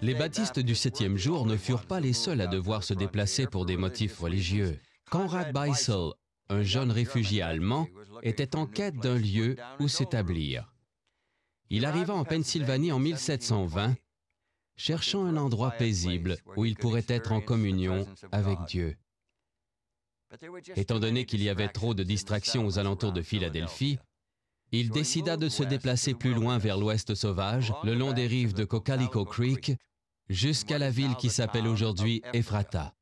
Les baptistes du septième jour ne furent pas les seuls à devoir se déplacer pour des motifs religieux. Conrad Beisel, un jeune réfugié allemand, était en quête d'un lieu où s'établir. Il arriva en Pennsylvanie en 1720, cherchant un endroit paisible où il pourrait être en communion avec Dieu. Étant donné qu'il y avait trop de distractions aux alentours de Philadelphie, il décida de se déplacer plus loin vers l'ouest sauvage, le long des rives de Cocalico Creek, jusqu'à la ville qui s'appelle aujourd'hui Ephrata.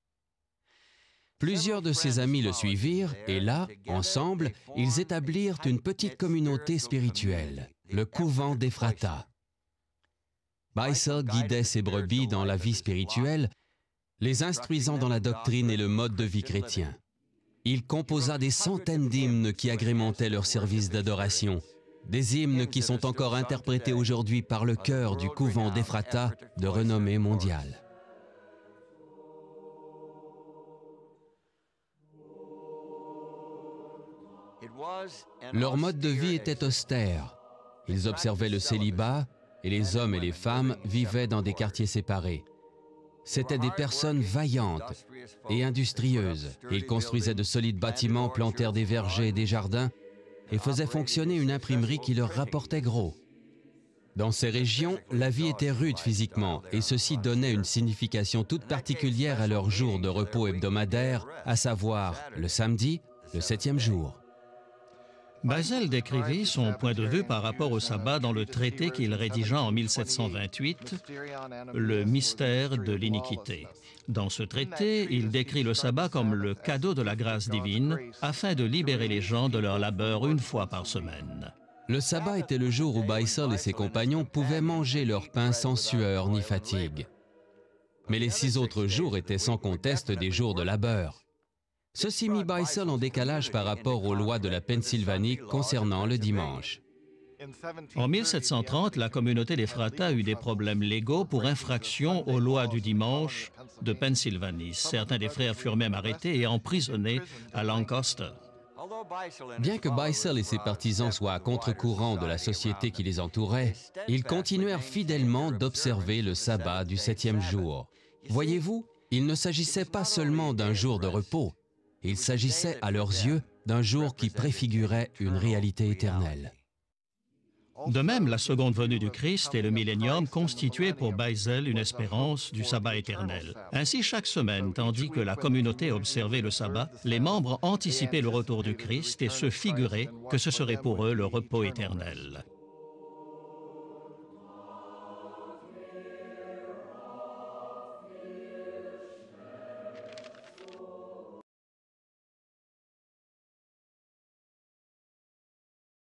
Plusieurs de ses amis le suivirent et là, ensemble, ils établirent une petite communauté spirituelle, le couvent d'Ephrata. Bysel guidait ses brebis dans la vie spirituelle, les instruisant dans la doctrine et le mode de vie chrétien. Il composa des centaines d'hymnes qui agrémentaient leur service d'adoration, des hymnes qui sont encore interprétés aujourd'hui par le chœur du couvent d'Ephrata de renommée mondiale. Leur mode de vie était austère. Ils observaient le célibat et les hommes et les femmes vivaient dans des quartiers séparés. C'étaient des personnes vaillantes et industrieuses. Ils construisaient de solides bâtiments, plantèrent des vergers et des jardins et faisaient fonctionner une imprimerie qui leur rapportait gros. Dans ces régions, la vie était rude physiquement et ceci donnait une signification toute particulière à leurs jours de repos hebdomadaire, à savoir le samedi, le septième jour. Baisel décrivit son point de vue par rapport au sabbat dans le traité qu'il rédigea en 1728, Le mystère de l'iniquité. Dans ce traité, il décrit le sabbat comme le cadeau de la grâce divine afin de libérer les gens de leur labeur une fois par semaine. Le sabbat était le jour où Baisel et ses compagnons pouvaient manger leur pain sans sueur ni fatigue. Mais les six autres jours étaient sans conteste des jours de labeur. Ceci mit bysel en décalage par rapport aux lois de la Pennsylvanie concernant le dimanche. En 1730, la communauté des Fratas eut des problèmes légaux pour infraction aux lois du dimanche de Pennsylvanie. Certains des frères furent même arrêtés et emprisonnés à Lancaster. Bien que bysel et ses partisans soient à contre-courant de la société qui les entourait, ils continuèrent fidèlement d'observer le sabbat du septième jour. Voyez-vous, il ne s'agissait pas seulement d'un jour de repos, il s'agissait à leurs yeux d'un jour qui préfigurait une réalité éternelle. De même, la seconde venue du Christ et le millénium constituaient pour Baisel une espérance du sabbat éternel. Ainsi, chaque semaine, tandis que la communauté observait le sabbat, les membres anticipaient le retour du Christ et se figuraient que ce serait pour eux le repos éternel.